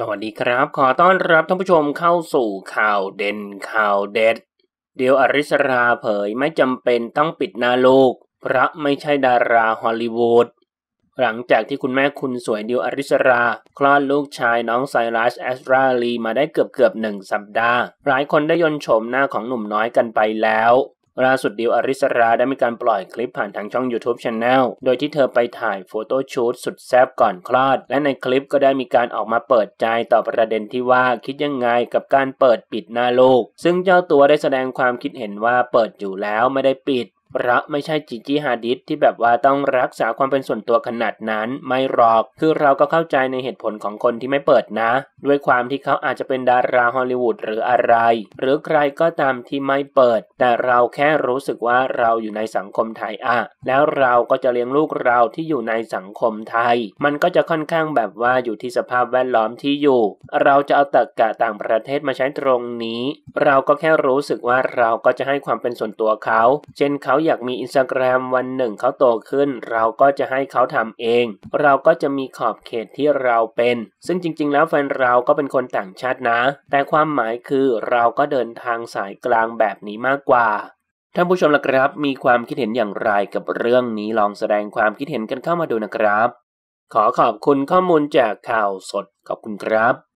สวัสดีครับขอต้อนรับท่านผู้ชมเข้าสู่ข่าวเด่นข่าวเด็ดเดียวอริสราเผยไม่จำเป็นต้องปิดหน้าลูกเพราะไม่ใช่ดาราฮอลลีวูดหลังจากที่คุณแม่คุณสวยเดียวอริสรา คลอดลูกชายน้องไซรัสแอสราลี มาได้เกือบเกือบหนึ่งสัปดาห์ หลายคนได้ยนชมหน้าของหนุ่มน้อยกันไปแล้วล่าสุดดิวอริสราได้มีการปล่อยคลิปผ่านทางช่อง YouTube Channel โดยที่เธอไปถ่ายโฟโต้ชูตสุดแซ่บก่อนคลอด และในคลิปก็ได้มีการออกมาเปิดใจต่อประเด็นที่ว่าคิดยังไงกับการเปิดปิดหน้าลูก ซึ่งเจ้าตัวได้แสดงความคิดเห็นว่าเปิดอยู่แล้วไม่ได้ปิดรักไม่ใช่จิจิฮาดิสที่แบบว่าต้องรักษาความเป็นส่วนตัวขนาดนั้น ไม่หรอกคือเราก็เข้าใจในเหตุผลของคนที่ไม่เปิดนะ ด้วยความที่เขาอาจจะเป็นดาราฮอลลีวูดหรืออะไร หรือใครก็ตามที่ไม่เปิด แต่เราแค่รู้สึกว่าเราอยู่ในสังคมไทยอะแล้วเราก็จะเลี้ยงลูกเราที่อยู่ในสังคมไทย มันก็จะค่อนข้างแบบว่าอยู่ที่สภาพแวดล้อมที่อยู่ เราจะเอาตรกกะต่างประเทศมาใช้ตรงนี้ เราก็แค่รู้สึกว่าเราก็จะให้ความเป็นส่วนตัวเขา เช่นเขาอยากมีอินสตาแกรมวันหนึ่งเขาโตขึ้น เราก็จะให้เขาทำเอง เราก็จะมีขอบเขตที่เราเป็น ซึ่งจริงๆ แล้วแฟนเราก็เป็นคนต่างชาตินะ แต่ความหมายคือเราก็เดินทางสายกลางแบบนี้มากกว่าท่านผู้ชมละครับ มีความคิดเห็นอย่างไรกับเรื่องนี้ลองแสดงความคิดเห็นกันเข้ามาดูนะครับ ขอขอบคุณข้อมูลจากข่าวสดขอบคุณครับ